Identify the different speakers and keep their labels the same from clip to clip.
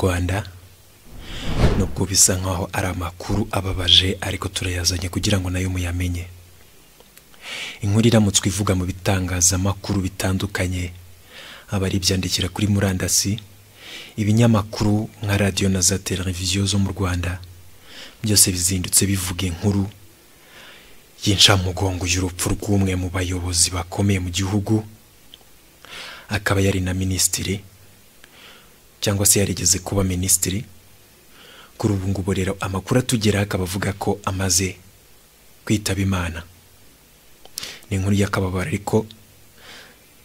Speaker 1: rwanda nubwo bisa nkaho ari amakuru ababaje ariko turayazanye kugira ngo nayo muyamenye inkuru iramutswe ivuga mu bitangazamakuru bitandukanye aba ari ibyandikira kuri murandasi ibinyamakuru nka radiyo na za televiziyo zo mu rwanda byose bizindutse bivuga inkuru y'incamugongo y'urupfu rw'umwe mu bayobozi bakomeye mu gihugu akaba yari na minisitiri cyangwa se yarigeze kuba minisitiri kuri ubu ngubu rero amakuru atugeraho akaba avuga ko amaze kwitaba imana ni inkuru y'akababaro ariko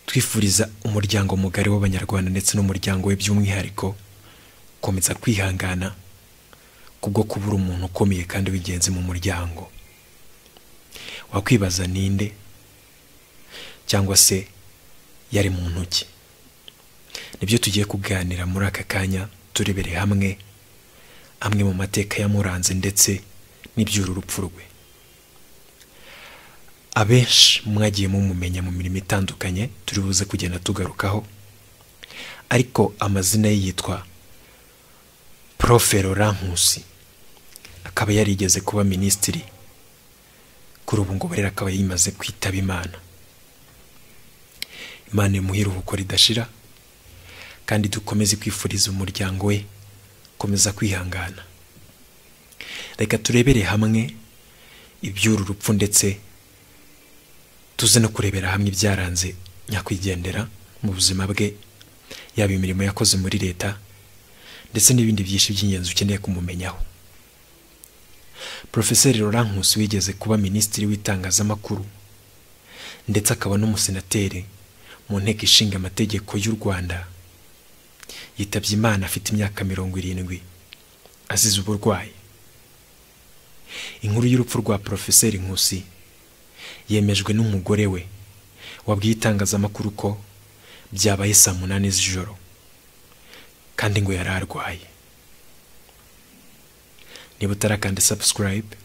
Speaker 1: twifuriza umuryango mugari w'abanyarwanda ndetse n'umuryango we by'umwihariko gukomeza kwihangana kubwo kubura umuntu ukomeye kandi w'ingenzi mu muryango wakwibaza ninde cyangwa se yari muntu ki nibyo tugiye kuganira muri aka kanya turebere hamwe amwe mu mateka yamuranze ndetse n'iby'uru rupfu rwe abenshi mwagiye mumumenya mu mirimo itandukanye turi buze kugenda tugarukaho ariko amazina ye yitwa profe Laurent Nkusi akaba yarigeze kuba minisitiri kuri ubu ngubu rero akaba yimaze kwitaba imana imana imuha iruhuko ridashira kandi dukomeze kwifuriza umuryango we komeza kwihangana reka turebere hamwe iby'uru rupfu ndetse tuze no kurebera hamwe ibyaranze nyakwigendera mu buzima bwe yaba imirimo yakoze muri leta ndetse n'ibindi byinshi by'ingenzi ukeneye kumumenyaho porofeseri Laurent wigeze kuba minisitiri w'itangazamakuru ndetse akaba n'umusenateri mu nteko ishinga amategeko y'u rwanda yitabye imana afite imyaka mirongo irindwi azize uburwayi inkuru y'urupfu rwa porofeseri nkusi yemejwe n'umugore we wabwiye itangazamakuru ko byabaye saa munani z'ijoro kandi ngo yari arwaye niba utarakanda sabusikarayibe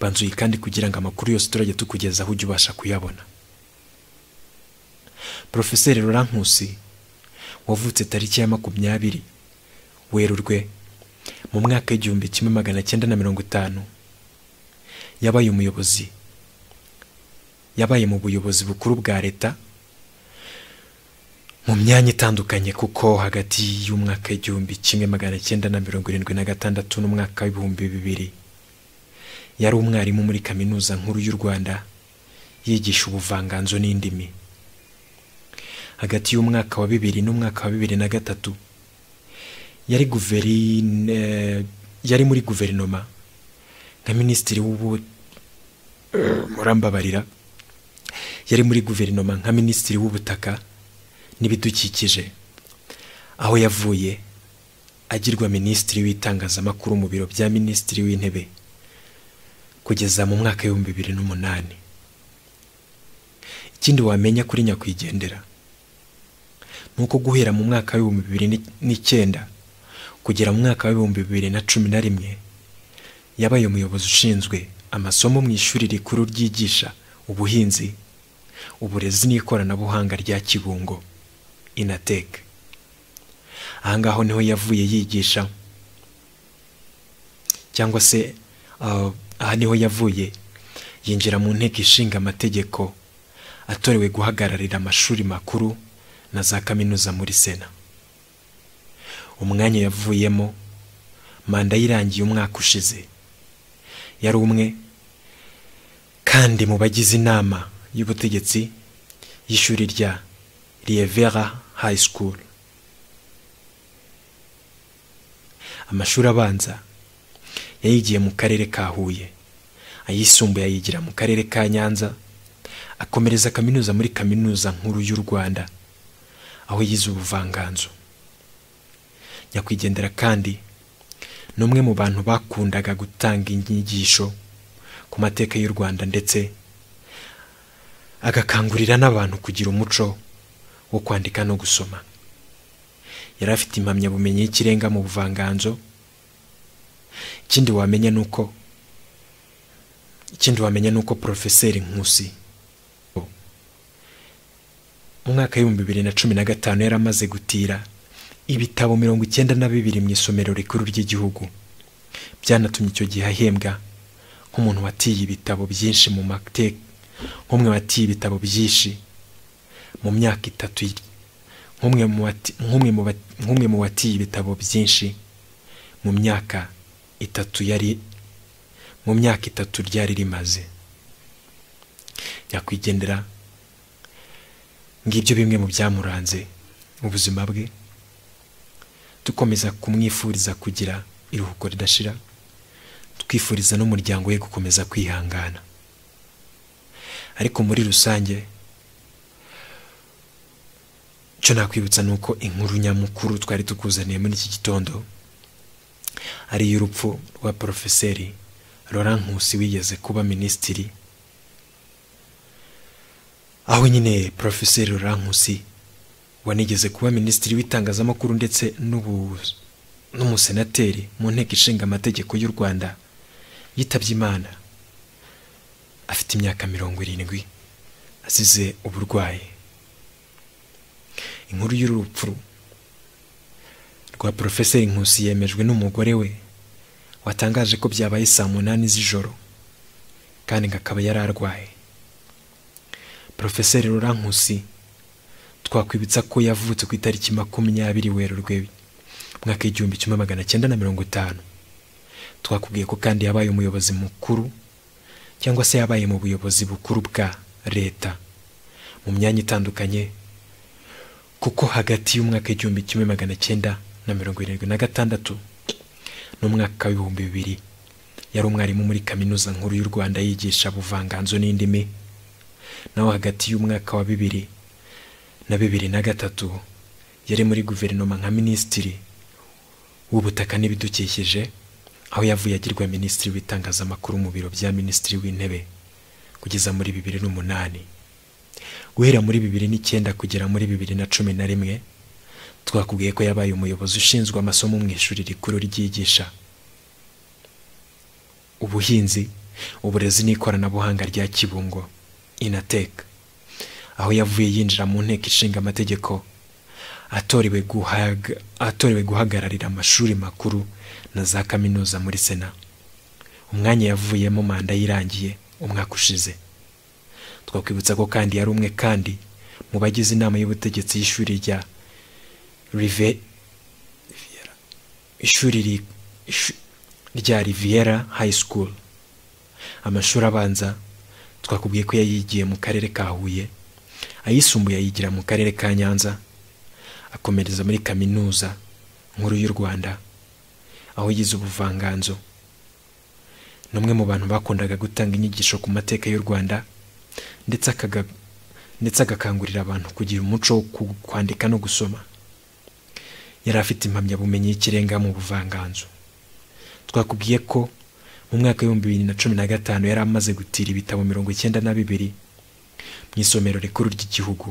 Speaker 1: banzuye kandi kugira ngo amakuru yose turajya tukugezaho ujye ubasha kuyabona porofeseri rurankusi wavutse tariki ya makumyabiri werurwe mu mwaka w'igihumbi kimwe magana cyenda na mirongo itanu yabaye umuyobozi yabaye mu buyobozi bukuru bwa leta mu myanya itandukanye kuko hagati y'umwaka w'igihumbi kimwe magana cyenda na mirongo irindwi na gatandatu n'umwaka w'ibihumbi bibiri yari umwarimu muri kaminuza nkuru y'u rwanda yigisha ubuvanganzo n'indimi hagati y'umwaka wa bibiri n'umwaka wa bibiri na gatatu yari guverine eh, yari muri guverinoma nka minisitiri w'ubu murambabarira yari muri guverinoma nka minisitiri w'ubutaka n'ibidukikije aho yavuye agirwa minisitiri w'itangazamakuru mu biro bya minisitiri w'intebe kugeza mu mwaka w'ibihumbi bibiri n'umunani ikindi wamenya kuri nyakwigendera nuko guhera mu mwaka w'ibihumbi bibiri n'icyenda kugera mu mwaka w'ibihumbi bibiri na cumi na rimwe yabaye umuyobozi ushinzwe amasomo mu ishuri rikuru ryigisha ubuhinzi uburezi n'ikoranabuhanga rya kibungo inatek ahangaho niho yavuye yigisha cyangwa se uh, aha niho yavuye yinjira mu nteko ishinga amategeko atorewe guhagararira amashuri makuru na za kaminuza muri sena umwanya yavuyemo manda yirangiye umwaka ushize yari umwe kandi mu bagize inama y'ubutegetsi y'ishuri rya riyevera high School amashuri abanza yayigiye mu karere ka huye ayisumbuye ayigira mu karere ka nyanza akomereza kaminuza muri kaminuza nkuru y'u rwanda aho yize ubuvanganzo nyakwigendera kandi ni umwe mu bantu bakundaga gutanga inyigisho ku mateka y'u rwanda ndetse agakangurira n'abantu kugira umuco wo kwandika no gusoma yari afite impamyabumenyi y'ikirenga mu buvanganzo ikindi wamenya ni uko ikindi wamenya ni uko porofeseri nkusi mu mwaka w'ibihumbi bibiri na cumi na gatanu yari amaze gutira ibitabo mirongo icyenda na bibiri mu isomero rikuru ry'igihugu byanatumye icyo gihe ahembwa nk'umuntu watiye ibitabo byinshi mu mateka nk'umwe watiye ibitabo byinshi mu myaka itatu nk'umwe mu watiye ibitabo byinshi mu myaka itatu yari mu myaka itatu ryari rimaze nyakwigendera ngibyo bimwe mu byamuranze mu buzima bwe dukomeza kumwifuriza kugira iruhuko ridashira twifuriza n'umuryango we gukomeza kwihangana ariko muri rusange icyo nakwibutsa ni uko inkuru nyamukuru twari tukuzaniye muri iki gitondo ari iy'urupfu rwa porofeseri Laurent Nkusi wigeze kuba minisitiri aho nyine porofeseri Rankusi wanigeze kuba minisitiri w'itangazamakuru ndetse n'umusenateri mu nteko ishinga amategeko y'u rwanda yitabye imana afite imyaka mirongo irindwi asize uburwayi inkuru y'urupfu rwa porofeseri nkusi yemejwe n'umugore we watangaje ko byabaye saa munani z'ijoro kandi ngo akaba yari arwaye porofeseri rurankusi twakwibutsa ko yavutse ku itariki makumyabiri werurwe umwaka w'igihumbi kimwe magana cyenda na mirongo itanu twakubwiye ko kandi yabaye umuyobozi mukuru cyangwa se yabaye mu buyobozi bukuru bwa leta mu myanya itandukanye kuko hagati y'umwaka w'igihumbi kimwe magana cyenda na mirongo irindwi na gatandatu n'umwaka w'ibihumbi bibiri yari umwarimu muri kaminuza nkuru y'u rwanda yigisha buvanganzo n'indimi naho hagati y'umwaka wa bibiri na bibiri na gatatu yari muri guverinoma nka minisitiri w'ubutaka n'ibidukikije aho yavuye agirwa minisitiri w'itangazamakuru mu biro bya minisitiri w'intebe kugeza muri bibiri n'umunani guhera muri bibiri n'icyenda kugera muri bibiri na cumi na rimwe twakubwiye ko yabaye umuyobozi ushinzwe amasomo mu ishuri rikuru ryigisha ubuhinzi uburezi n'ikoranabuhanga rya kibungo inateka aho yavuye yinjira mu nteko ishinga amategeko atorewe atorewe guhagararira amashuri makuru na za kaminuza muri sena umwanya yavuyemo manda yirangiye umwaka ushize twakwibutsa ko kandi yari umwe kandi mu bagize inama y'ubutegetsi y'ishuri rya rive ishuri rya riviera high school amashuri abanza twakubwiye ko yayigiye mu karere ka huye ayisumbuye ayigira mu karere ka nyanza akomereza muri kaminuza nkuru y'u rwanda aho yize ubuvanganzo ni umwe mu bantu bakundaga gutanga inyigisho ku mateka y'u rwanda ndetse agakangurira abantu kugira umuco wo kwandika no gusoma yari afite impamyabumenyi y'ikirenga mu buvanganzo twakubwiye ko mu mwaka w'ibihumbi bibiri na cumi na gatanu yari amaze gutira ibitabo mirongo icyenda na bibiri mu isomero rikuru ry'igihugu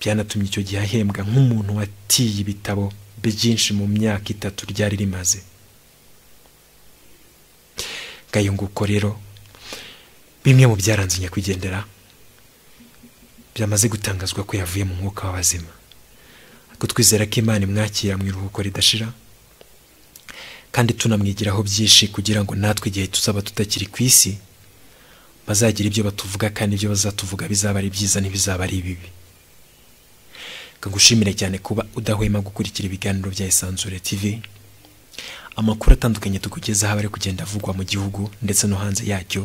Speaker 1: byanatumye icyo gihe ahembwa nk'umuntu watiye ibitabo byinshi mu myaka itatu ryari rimaze ngayunguko rero bimwe mu byaranze nyakwigendera byamaze gutangazwa ko yavuye mu mwuka w'abazima kutwizera ko imana imwakira mu iruhuko ridashira kandi tunamwigiraho byinshi kugira ngo natwe igihe tuzaba tutakiri ku isi bazagira ibyo batuvuga kandi ibyo bazatuvuga bizaba ari byiza ntibizaba ari bibi kagushimire cyane kuba udahwema gukurikira ibiganiro bya isanzure tv amakuru atandukanye tukugezaho aba ari kugenda avugwa mu gihugu ndetse no hanze yacyo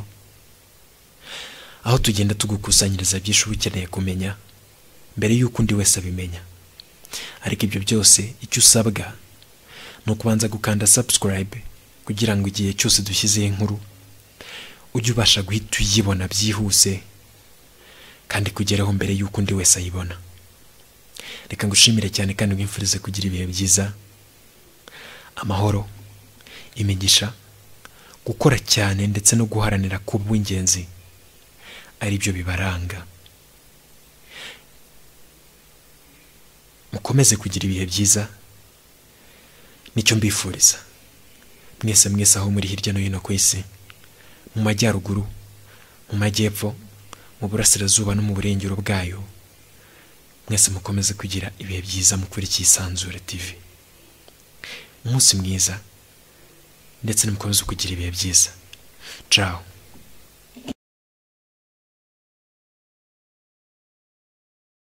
Speaker 1: aho tugenda tugukusanyiriza byinshi uba ukeneye kumenya mbere y'uko undi wese abimenya ariko ibyo byose icyo usabwa ni ukubanza gukanda subscribe kugira ngo igihe cyose dushyizeho inkuru ujye ubasha guhita uyibona byihuse kandi kugeraho mbere y'uko undi wese ayibona reka ngushimire cyane kandi wimfurize kugira ibihe byiza amahoro imigisha gukora cyane ndetse no guharanira ku bw'ingenzi ari byo bibaranga mukomeze kugira ibihe byiza nicyo mbifuriza mwese mwese aho muri hirya no hino ku isi mu majyaruguru mu majyepfo mu burasirazuba no mu burengero bwayo mwese mukomeze kugira ibihe byiza mukurikiye isanzure tv umunsi mwiza ndetse nimukomeze kugira ibihe byiza cawo